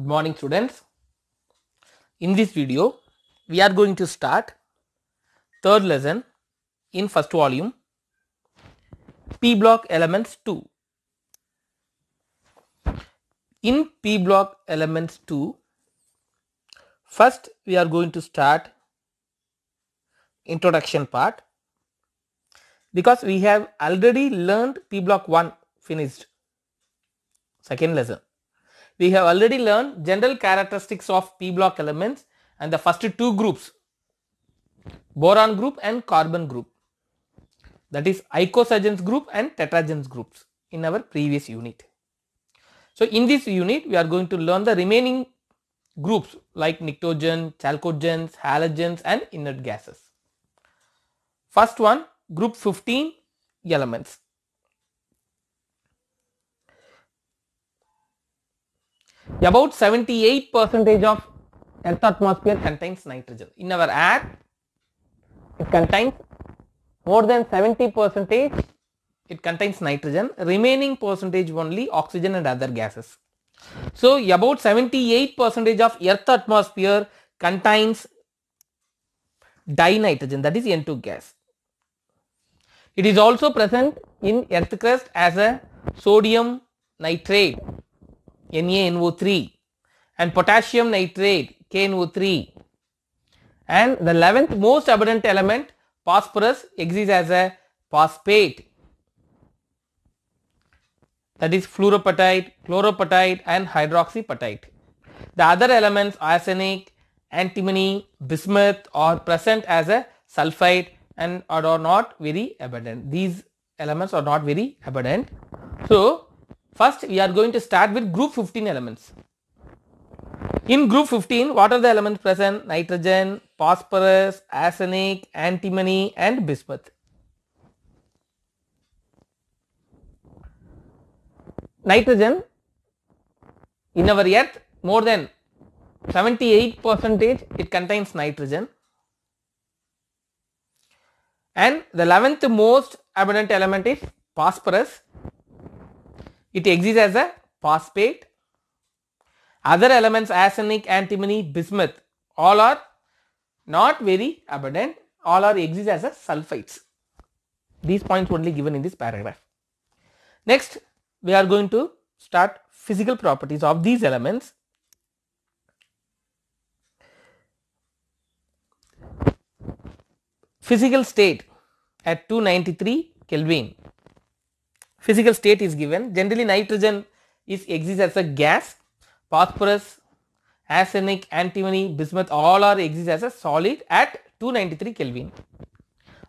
Good morning students. In this video, we are going to start third lesson in first volume P block elements 2. In P block elements 2, first we are going to start introduction part because we have already learned P block 1 finished second lesson we have already learned general characteristics of p block elements and the first two groups boron group and carbon group that is icosagens group and tetragens groups in our previous unit. So, in this unit we are going to learn the remaining groups like nictogen, chalcogens, halogens and inert gases. First one group 15 elements About 78% of Earth's atmosphere contains nitrogen. In our air, it contains more than 70% it contains nitrogen, remaining percentage only oxygen and other gases. So about 78% of Earth's atmosphere contains dinitrogen that is N2 gas. It is also present in Earth crust as a sodium nitrate NaNO3 and potassium nitrate KNO3 and the 11th most abundant element phosphorus exists as a phosphate that is fluoropatite, chloropatite and hydroxypatite. The other elements arsenic, antimony, bismuth are present as a sulfide and are not very abundant. These elements are not very abundant. So, First we are going to start with group 15 elements. In group 15 what are the elements present? Nitrogen, phosphorus, arsenic, antimony and bismuth. Nitrogen in our earth more than 78 percentage it contains nitrogen and the 11th most abundant element is phosphorus it exists as a phosphate. Other elements arsenic, antimony, bismuth all are not very abundant all are exist as a sulfites. These points only given in this paragraph. Next we are going to start physical properties of these elements. Physical state at 293 Kelvin physical state is given. Generally nitrogen is exists as a gas, phosphorus, arsenic, antimony, bismuth all are exist as a solid at 293 Kelvin.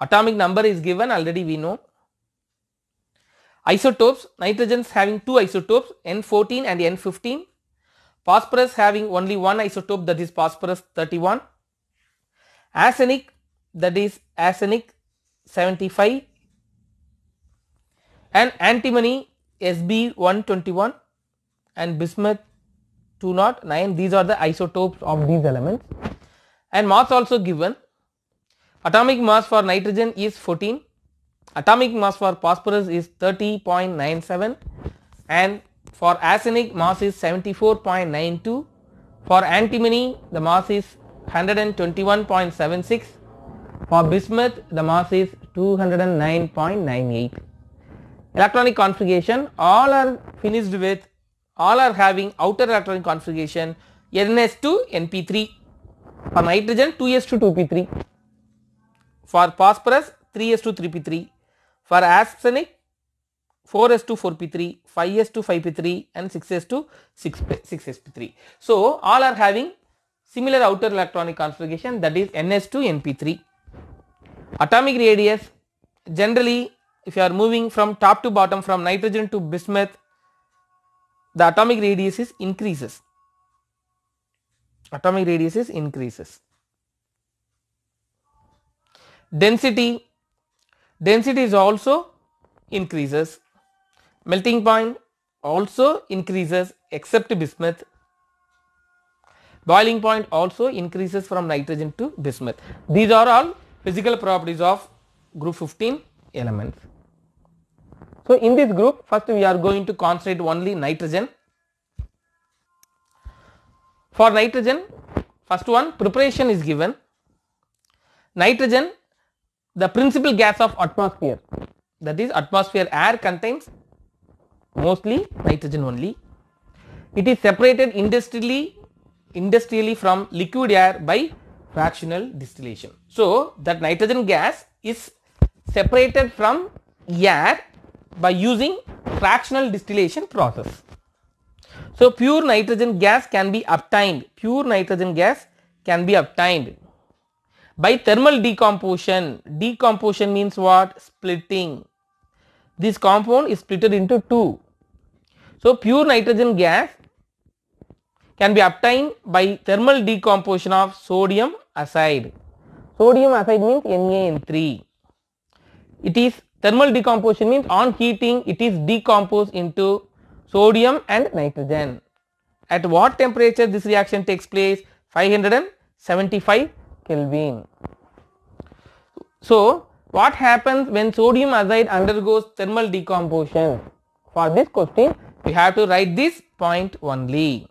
Atomic number is given already we know. Isotopes, nitrogens having two isotopes N14 and N15, phosphorus having only one isotope that is phosphorus 31, arsenic that is arsenic 75 and antimony SB 121 and bismuth 209 these are the isotopes of these elements and mass also given atomic mass for nitrogen is 14 atomic mass for phosphorus is 30.97 and for arsenic mass is 74.92 for antimony the mass is 121.76 for bismuth the mass is 209.98 electronic configuration all are finished with all are having outer electronic configuration NS s two NP3 for nitrogen 2s 2 2p3 for phosphorus 3s two 3p3 for arsenic 4s two 4p3 5s two 5p3 and 6s 2 6 sp 3 so all are having similar outer electronic configuration that is NS s NP3 atomic radius generally if you are moving from top to bottom from nitrogen to bismuth the atomic radius is increases atomic radius is increases density density is also increases melting point also increases except bismuth boiling point also increases from nitrogen to bismuth these are all physical properties of group 15 elements so in this group first we are going to concentrate only nitrogen. For nitrogen first one preparation is given. Nitrogen the principal gas of atmosphere that is atmosphere air contains mostly nitrogen only. It is separated industrially industrially from liquid air by fractional distillation. So that nitrogen gas is separated from air by using fractional distillation process. So, pure nitrogen gas can be obtained, pure nitrogen gas can be obtained by thermal decomposition. Decomposition means what? Splitting. This compound is splitted into two. So, pure nitrogen gas can be obtained by thermal decomposition of sodium azide. Sodium azide means NaN3. It is Thermal decomposition means on heating it is decomposed into sodium and nitrogen. At what temperature this reaction takes place? 575 Kelvin. So, what happens when sodium azide undergoes thermal decomposition? For this question, we have to write this point only.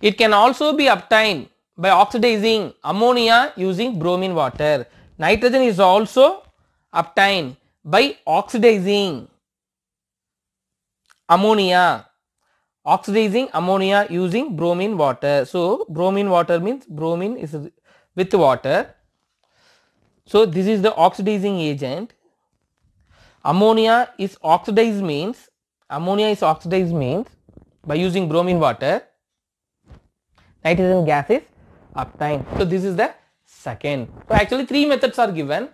It can also be obtained by oxidizing ammonia using bromine water. Nitrogen is also obtained by oxidizing ammonia oxidizing ammonia using bromine water. So, bromine water means bromine is with water. So, this is the oxidizing agent. Ammonia is oxidized means ammonia is oxidized means by using bromine water nitrogen gas is obtained. So, this is the second. So actually three methods are given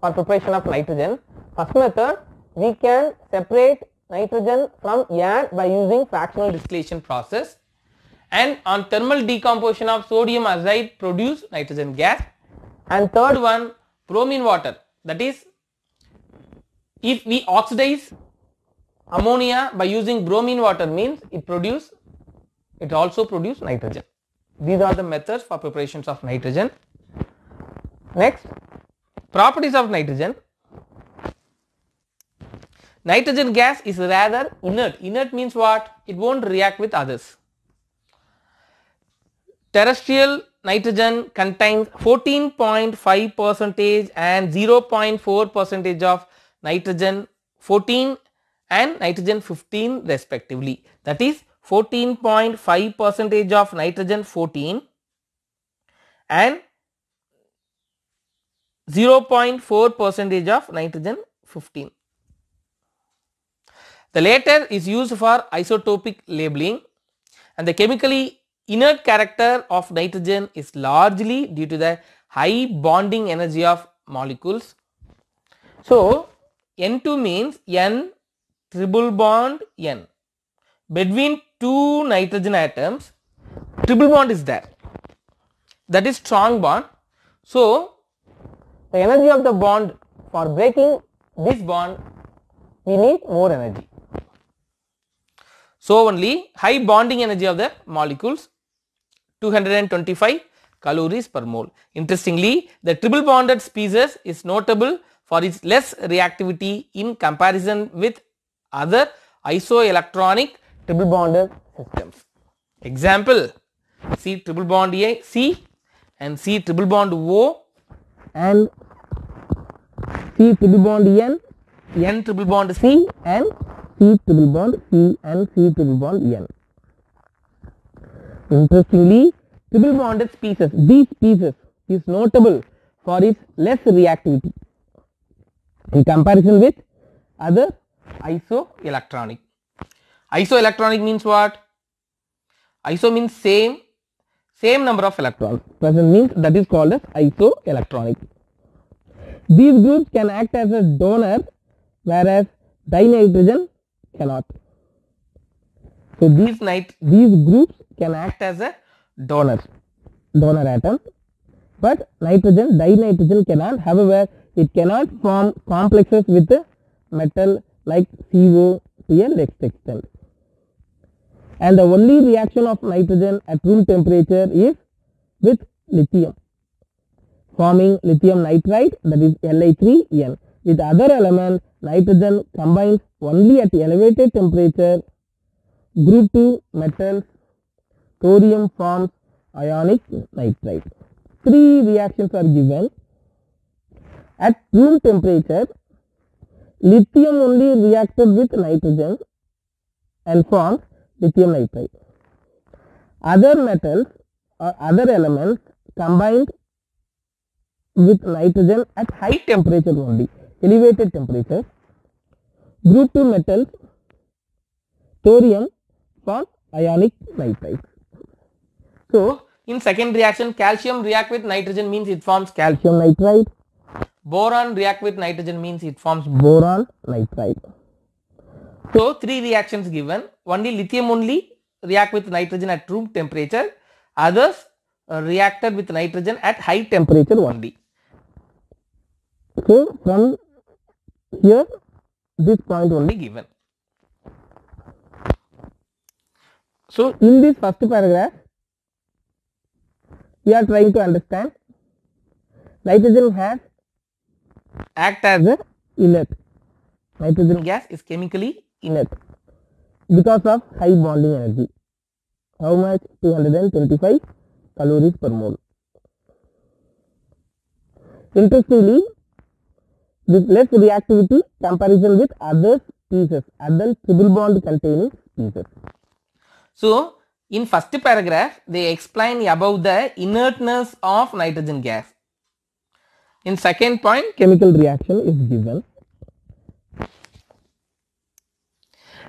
for preparation of nitrogen. First method, we can separate nitrogen from air by using fractional distillation process and on thermal decomposition of sodium azide produce nitrogen gas. And third one, bromine water that is if we oxidize ammonia by using bromine water means it produce it also produce nitrogen. These are the methods for preparations of nitrogen. Next, properties of nitrogen. Nitrogen gas is rather inert. Inert means what? It won't react with others. Terrestrial nitrogen contains 14.5 percentage and 0.4 percentage of nitrogen 14 and nitrogen 15 respectively. That is 14.5 percentage of nitrogen 14 and 0.4 percentage of nitrogen 15. The latter is used for isotopic labeling and the chemically inert character of nitrogen is largely due to the high bonding energy of molecules. So, N2 means N triple bond N between two nitrogen atoms triple bond is there that is strong bond. So, the energy of the bond for breaking this bond we need more energy. So, only high bonding energy of the molecules 225 calories per mole. Interestingly, the triple bonded species is notable for its less reactivity in comparison with other isoelectronic triple bonded systems. Example C triple bond A C and C triple bond O and C triple bond N, N triple bond C and C triple bond C and C triple bond N. Interestingly, triple bonded species, these species is notable for its less reactivity in comparison with other isoelectronic. Isoelectronic means what? Iso means same same number of electrons present means that is called as isoelectronic. These groups can act as a donor whereas dinitrogen cannot. So these nit these groups can act as a donor donor atom but nitrogen dinitrogen cannot however it cannot form complexes with metal like CO to a next extent and the only reaction of nitrogen at room temperature is with lithium forming lithium nitride that is Li3N. With other element nitrogen combines only at elevated temperature group 2 metals thorium forms ionic nitride. Three reactions are given. At room temperature lithium only reacted with nitrogen and forms lithium nitride. Other metals or other elements combined with nitrogen at high temperature only, elevated temperature, group 2 metals, thorium form ionic nitride. So, in second reaction, calcium react with nitrogen means it forms calcium nitride. Boron react with nitrogen means it forms boron nitride. So three reactions given. Only lithium only react with nitrogen at room temperature. Others uh, reacted with nitrogen at high temperature only. So from here this point only given. So in this first paragraph we are trying to understand nitrogen has act as a inert. Nitrogen gas is chemically Inert because of high bonding energy. How much? 225 calories per mole. Interestingly, this less reactivity comparison with other species, other triple bond containing species. So, in first paragraph, they explain about the inertness of nitrogen gas. In second point, chemical reaction is given.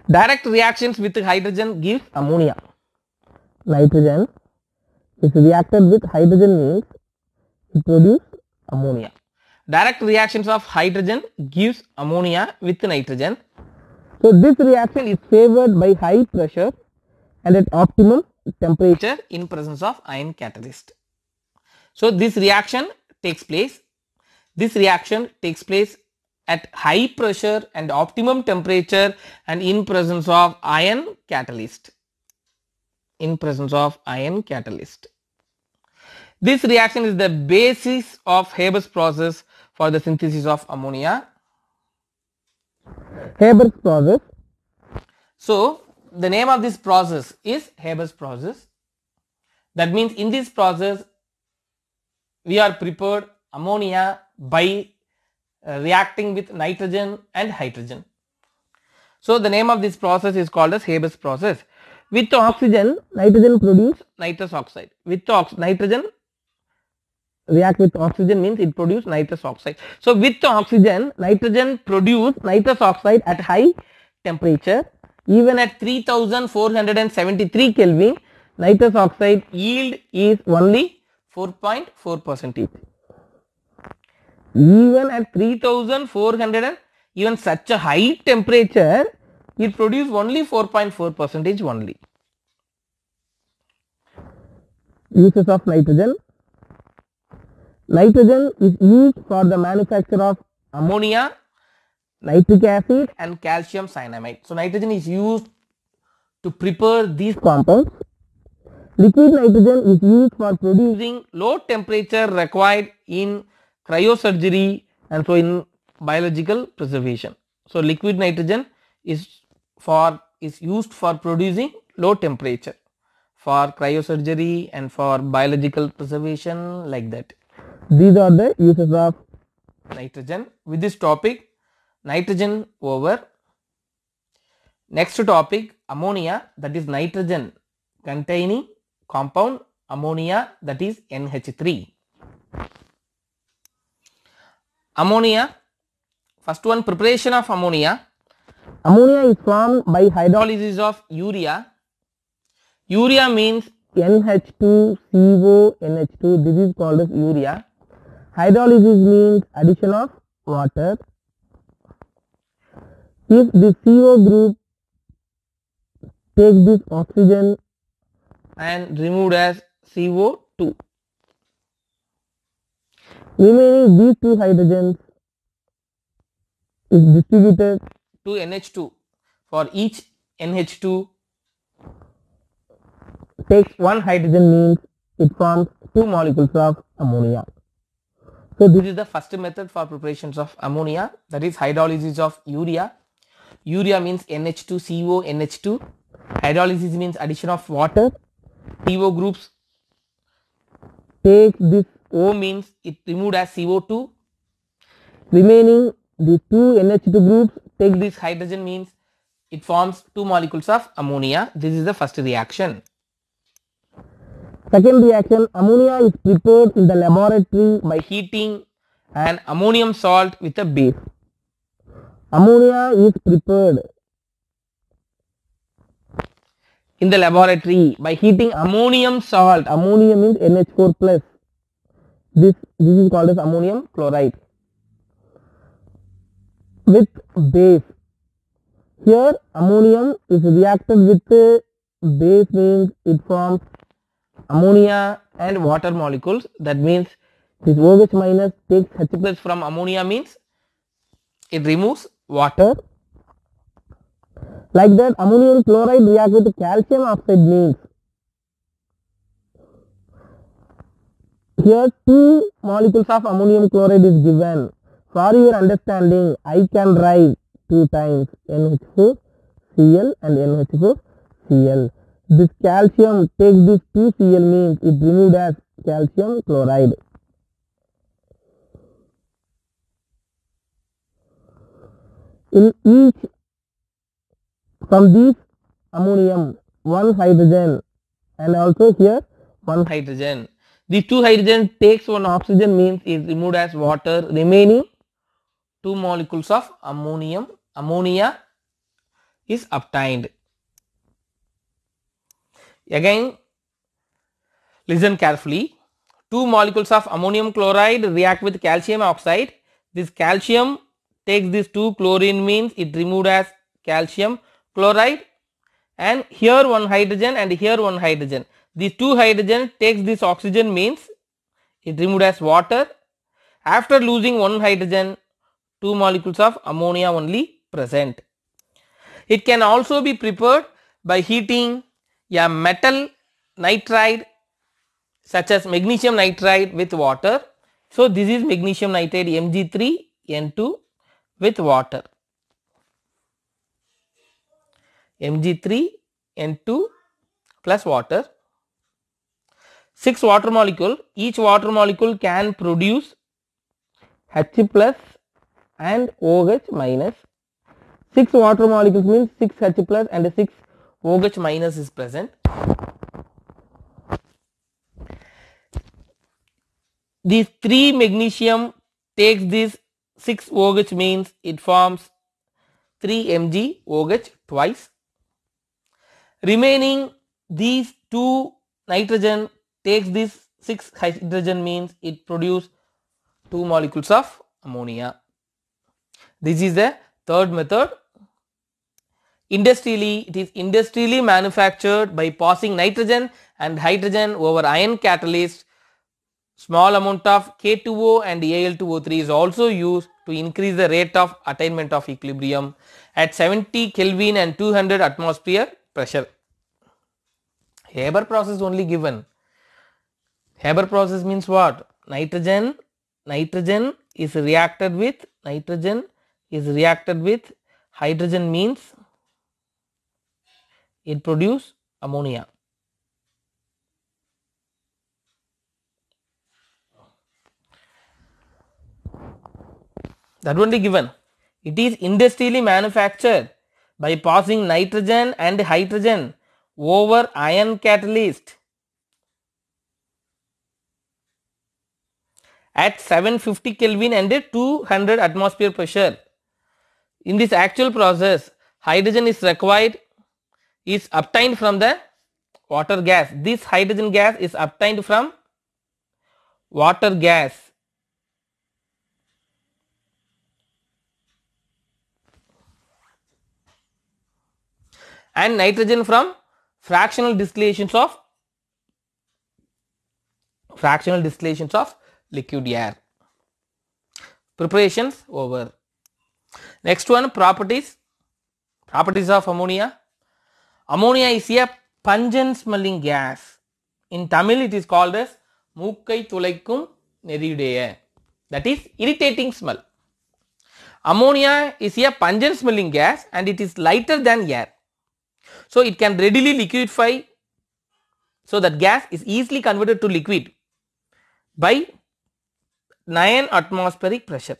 Direct reactions with hydrogen give ammonia. Nitrogen is reacted with hydrogen means it produce ammonia. Direct reactions of hydrogen gives ammonia with nitrogen. So this reaction is favored by high pressure and at optimum temperature in presence of ion catalyst. So this reaction takes place. This reaction takes place at high pressure and optimum temperature and in presence of iron catalyst. In presence of iron catalyst. This reaction is the basis of Haber's process for the synthesis of ammonia. Haber's process. So, the name of this process is Haber's process. That means in this process, we are prepared ammonia by uh, reacting with nitrogen and hydrogen. So the name of this process is called as Haber's process. With oxygen, nitrogen produce nitrous oxide. With ox nitrogen react with oxygen means it produce nitrous oxide. So with oxygen, nitrogen produce nitrous oxide at high temperature. Even at 3473 Kelvin, nitrous oxide yield is only 4.4 percentage even at 3400 even such a high temperature it produces only 4.4 percentage only. Uses of nitrogen. Nitrogen is used for the manufacture of ammonia, nitric acid and calcium cyanamide. So, nitrogen is used to prepare these compounds. Liquid nitrogen is used for producing low temperature required in cryosurgery and so in biological preservation. So, liquid nitrogen is for is used for producing low temperature for cryosurgery and for biological preservation like that. These are the uses of nitrogen with this topic nitrogen over. Next topic ammonia that is nitrogen containing compound ammonia that is NH3 ammonia. First one preparation of ammonia. Ammonia is formed by hydrolysis of urea. Urea means NH2CONH2 this is called as urea. Hydrolysis means addition of water. If the CO group takes this oxygen and removed as CO2. Remaining these two hydrogens is distributed to NH2 for each NH2 takes one hydrogen means it forms two molecules of ammonia. So this is the first method for preparations of ammonia that is hydrolysis of urea. Urea means NH2CO NH2. Hydrolysis means addition of water. CO groups take this O means it removed as CO2. Remaining the two NH2 groups take this hydrogen means it forms two molecules of ammonia. This is the first reaction. Second reaction ammonia is prepared in the laboratory by heating an ammonium salt with a base. Ammonia is prepared in the laboratory by heating ammonium salt. Ammonium means NH4 plus this, this is called as ammonium chloride. With base, here ammonium is reacted with the base means it forms ammonia and water molecules that means this OH minus takes H plus from ammonia means it removes water. Like that ammonium chloride reacts with calcium oxide means Here 2 molecules of ammonium chloride is given. For your understanding, I can write 2 times NH4Cl and NH4Cl. This calcium, takes this 2Cl means it removed as calcium chloride. In each from this ammonium, one hydrogen and also here one hydrogen the two hydrogen takes one oxygen means is removed as water remaining two molecules of ammonium ammonia is obtained. Again listen carefully two molecules of ammonium chloride react with calcium oxide this calcium takes these two chlorine means it removed as calcium chloride and here one hydrogen and here one hydrogen these two hydrogen takes this oxygen means it removed as water. After losing one hydrogen, two molecules of ammonia only present. It can also be prepared by heating a metal nitride such as magnesium nitride with water. So, this is magnesium nitride Mg3N2 with water. Mg3N2 plus water. 6 water molecule. Each water molecule can produce H plus and OH minus. 6 water molecules means 6 H plus and 6 OH minus is present. These 3 magnesium takes this 6 OH means it forms 3 Mg OH twice. Remaining these 2 nitrogen takes this 6 hydrogen means it produces 2 molecules of ammonia. This is the third method. Industrially, it is industrially manufactured by passing nitrogen and hydrogen over iron catalyst. Small amount of K2O and Al2O3 is also used to increase the rate of attainment of equilibrium at 70 Kelvin and 200 atmosphere pressure. Haber process only given Haber process means what? Nitrogen, nitrogen is reacted with, nitrogen is reacted with hydrogen means it produce ammonia. That only given. It is industrially manufactured by passing nitrogen and hydrogen over iron catalyst at 750 Kelvin and a 200 atmosphere pressure. In this actual process, hydrogen is required, is obtained from the water gas. This hydrogen gas is obtained from water gas. and nitrogen from fractional distillations of fractional distillations of liquid air. Preparations over. Next one properties. Properties of ammonia. Ammonia is a pungent smelling gas. In Tamil it is called as மூக்கை துளைக்கும் நெறியுடைய that is irritating smell. Ammonia is a pungent smelling gas and it is lighter than air. So it can readily liquefy so that gas is easily converted to liquid by 9 atmospheric pressure.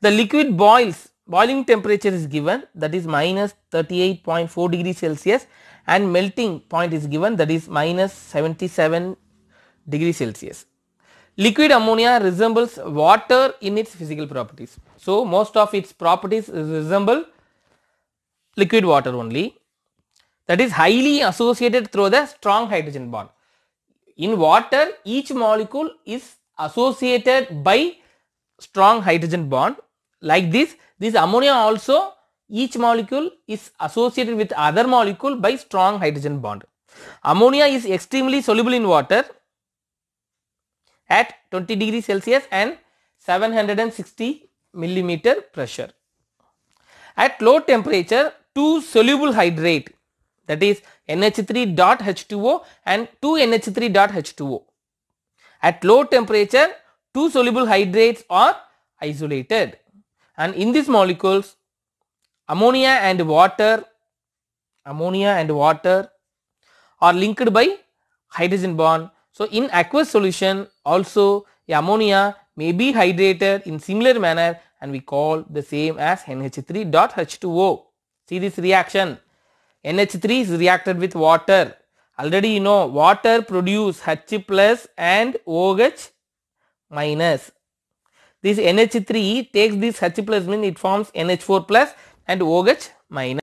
The liquid boils boiling temperature is given that is minus 38.4 degree Celsius and melting point is given that is minus 77 degree Celsius. Liquid ammonia resembles water in its physical properties. So, most of its properties resemble liquid water only that is highly associated through the strong hydrogen bond. In water, each molecule is associated by strong hydrogen bond. Like this, this ammonia also each molecule is associated with other molecule by strong hydrogen bond. Ammonia is extremely soluble in water at 20 degree Celsius and 760 millimeter pressure. At low temperature, two soluble hydrate that is NH3.H2O and 2NH3.H2O. At low temperature, two soluble hydrates are isolated and in these molecules, ammonia and water, ammonia and water are linked by hydrogen bond. So, in aqueous solution also ammonia may be hydrated in similar manner and we call the same as NH3.H2O. See this reaction. NH3 is reacted with water. Already you know water produce H plus and OH minus. This NH3 takes this H plus means it forms NH4 plus and OH minus.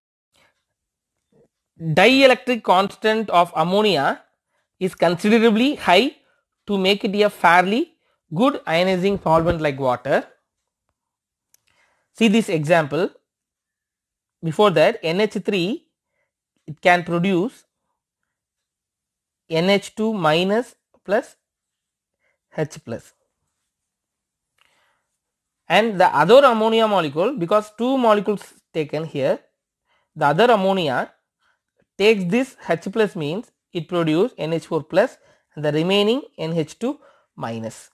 Dielectric constant of ammonia is considerably high to make it a fairly good ionizing solvent like water. See this example. Before that NH3 it can produce NH2 minus plus H And the other ammonia molecule because two molecules taken here the other ammonia takes this H plus means it produces NH4 plus and the remaining NH2 minus.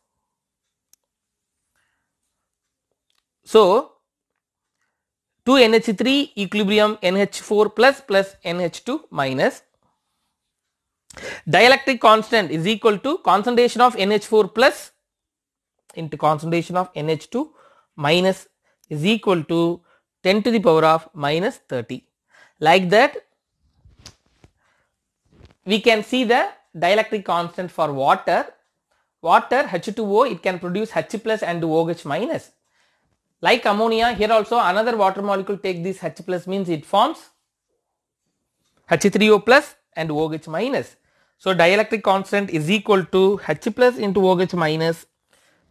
So, 2 NH3 equilibrium NH4 plus plus NH2 minus. Dielectric constant is equal to concentration of NH4 plus into concentration of NH2 minus is equal to 10 to the power of minus 30. Like that we can see the dielectric constant for water. Water H2O it can produce H plus and OH minus like ammonia, here also another water molecule take this H plus means it forms H3O plus and OH minus. So, dielectric constant is equal to H plus into OH minus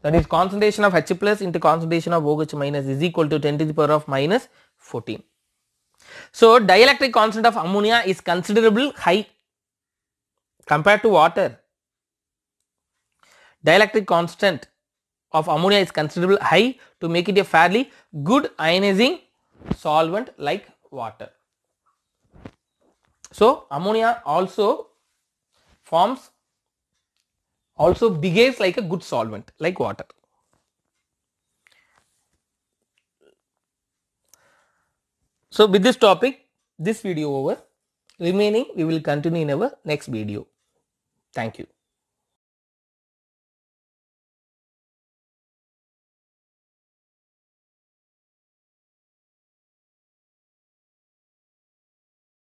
that is concentration of H plus into concentration of OH minus is equal to 10 to the power of minus 14. So, dielectric constant of ammonia is considerable high compared to water. Dielectric constant of ammonia is considerably high to make it a fairly good ionizing solvent like water. So, ammonia also forms also behaves like a good solvent like water. So, with this topic this video over remaining we will continue in our next video. Thank you.